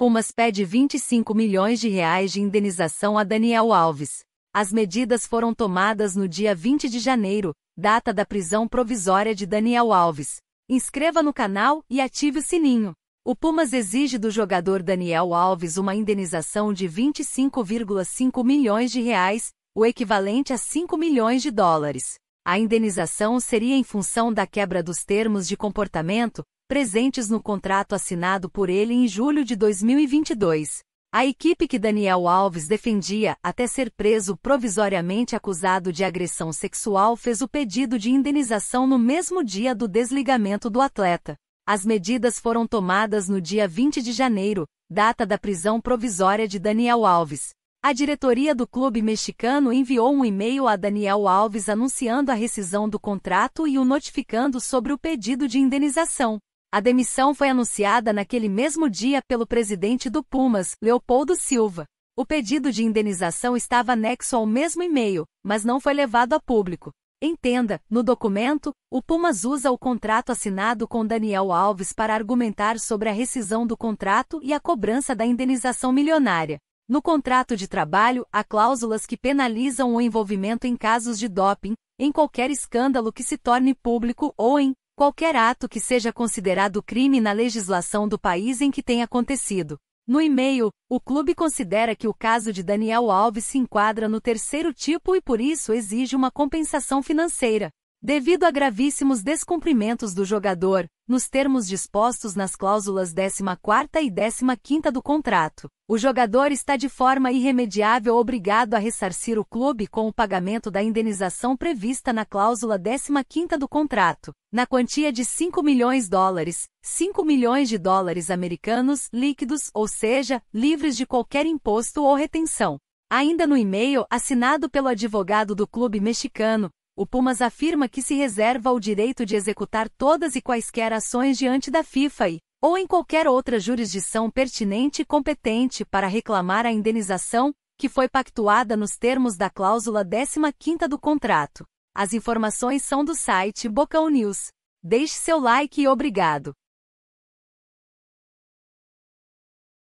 Pumas pede 25 milhões de reais de indenização a Daniel Alves. As medidas foram tomadas no dia 20 de janeiro, data da prisão provisória de Daniel Alves. Inscreva no canal e ative o sininho. O Pumas exige do jogador Daniel Alves uma indenização de 25,5 milhões de reais, o equivalente a 5 milhões de dólares. A indenização seria em função da quebra dos termos de comportamento, presentes no contrato assinado por ele em julho de 2022. A equipe que Daniel Alves defendia até ser preso provisoriamente acusado de agressão sexual fez o pedido de indenização no mesmo dia do desligamento do atleta. As medidas foram tomadas no dia 20 de janeiro, data da prisão provisória de Daniel Alves. A diretoria do clube mexicano enviou um e-mail a Daniel Alves anunciando a rescisão do contrato e o notificando sobre o pedido de indenização. A demissão foi anunciada naquele mesmo dia pelo presidente do Pumas, Leopoldo Silva. O pedido de indenização estava anexo ao mesmo e-mail, mas não foi levado a público. Entenda, no documento, o Pumas usa o contrato assinado com Daniel Alves para argumentar sobre a rescisão do contrato e a cobrança da indenização milionária. No contrato de trabalho, há cláusulas que penalizam o envolvimento em casos de doping, em qualquer escândalo que se torne público ou em qualquer ato que seja considerado crime na legislação do país em que tenha acontecido. No e-mail, o clube considera que o caso de Daniel Alves se enquadra no terceiro tipo e por isso exige uma compensação financeira. Devido a gravíssimos descumprimentos do jogador, nos termos dispostos nas cláusulas 14 e 15 do contrato. O jogador está de forma irremediável obrigado a ressarcir o clube com o pagamento da indenização prevista na cláusula 15 do contrato, na quantia de 5 milhões de dólares, 5 milhões de dólares americanos líquidos, ou seja, livres de qualquer imposto ou retenção. Ainda no e-mail assinado pelo advogado do clube mexicano, o Pumas afirma que se reserva o direito de executar todas e quaisquer ações diante da FIFA e, ou em qualquer outra jurisdição pertinente e competente para reclamar a indenização, que foi pactuada nos termos da cláusula 15 do contrato. As informações são do site Bocão News. Deixe seu like e obrigado.